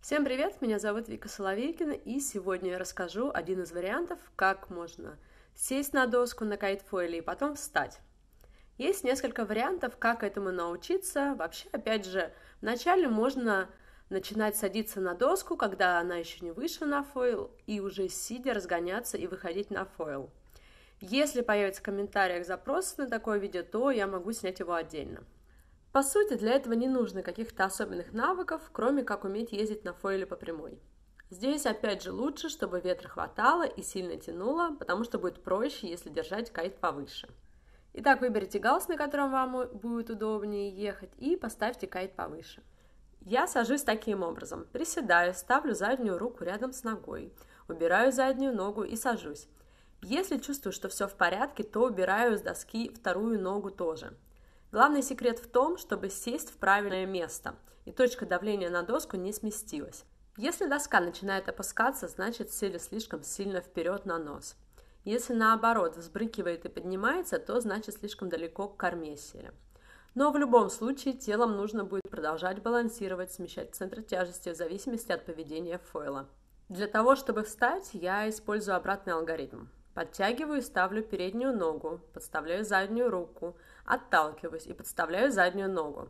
Всем привет, меня зовут Вика Соловейкина, и сегодня я расскажу один из вариантов, как можно сесть на доску на кайтфойле и потом встать. Есть несколько вариантов, как этому научиться. Вообще, опять же, вначале можно начинать садиться на доску, когда она еще не вышла на фойл, и уже сидя разгоняться и выходить на фойл. Если появится в комментариях запрос на такое видео, то я могу снять его отдельно. По сути, для этого не нужно каких-то особенных навыков, кроме как уметь ездить на фойле по прямой. Здесь опять же лучше, чтобы ветра хватало и сильно тянуло, потому что будет проще, если держать кайт повыше. Итак, выберите галс, на котором вам будет удобнее ехать, и поставьте кайт повыше. Я сажусь таким образом. Приседаю, ставлю заднюю руку рядом с ногой, убираю заднюю ногу и сажусь. Если чувствую, что все в порядке, то убираю с доски вторую ногу тоже. Главный секрет в том, чтобы сесть в правильное место, и точка давления на доску не сместилась. Если доска начинает опускаться, значит сели слишком сильно вперед на нос. Если наоборот взбрыкивает и поднимается, то значит слишком далеко к корме сели. Но в любом случае телом нужно будет продолжать балансировать, смещать центр тяжести в зависимости от поведения фойла. Для того, чтобы встать, я использую обратный алгоритм. Подтягиваю и ставлю переднюю ногу, подставляю заднюю руку, отталкиваюсь и подставляю заднюю ногу.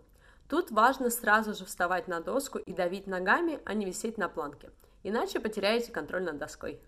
Тут важно сразу же вставать на доску и давить ногами, а не висеть на планке, иначе потеряете контроль над доской.